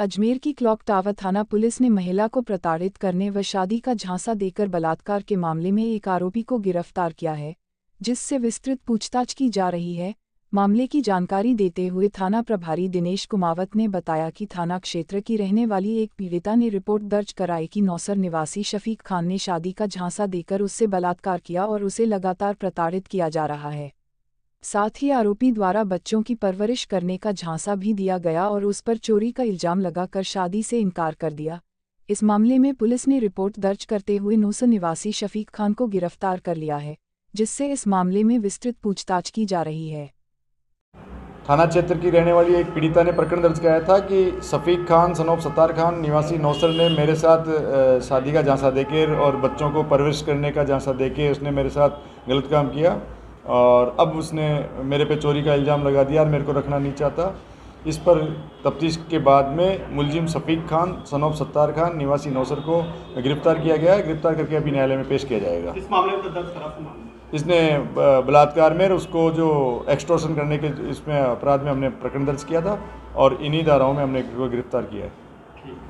अजमेर की clock tower थाना police ने महिला को प्रताड़ित करने व शादी का झांसा देकर बलात्कार के मामले में एक आरोपी को गिरफ्तार किया है जिससे विस्तृत पूछताछ की जा रही है मामले की जानकारी देते हुए थाना प्रभारी दिनेश कुमावत ने बताया कि थाना क्षेत्र की रहने वाली एक पीड़िता ने रिपोर्ट दर्ज कराई कि नौसर निवासी शफीक खान ने शादी का झांसा देकर उससे बलात्कार किया और उसे लगातार प्रताड़ित किया जा रहा है साथ ही आरोपी द्वारा बच्चों की परवरिश करने का झांसा भी दिया गया और उस पर चोरी का इल्जाम लगाकर शादी से इनकार कर दिया इस मामले में पुलिस ने रिपोर्ट दर्ज करते हुए नूस निवासी शफीक खान को गिरफ्तार कर लिया है जिससे इस मामले में विस्तृत पूछताछ की जा रही है थाना क्षेत्र की रहने वाली एक पीड़िता ने प्रकरण दर्ज कराया था कि शफीक खान सनोब सतार खान निवासी नौसर ने मेरे साथ शादी का झांसा देकर और बच्चों को परवरिश करने का झांसा देकर उसने मेरे साथ गलत काम किया और अब उसने मेरे पे चोरी का इल्ज़ाम लगा दिया और मेरे को रखना नहीं चाहता इस पर तफ्तीश के बाद में मुलजिम शफीक खान सनोब सत्तार खान निवासी नौसर को गिरफ्तार किया गया है गिरफ्तार करके अभी न्यायालय में पेश किया जाएगा इस मामले में तो दर्ज इसने बलात्कार में उसको जो एक्सट्रोशन करने के इसमें अपराध में हमने प्रकरण दर्ज किया था और इन्हीं धाराओं में हमने गिरफ्तार किया है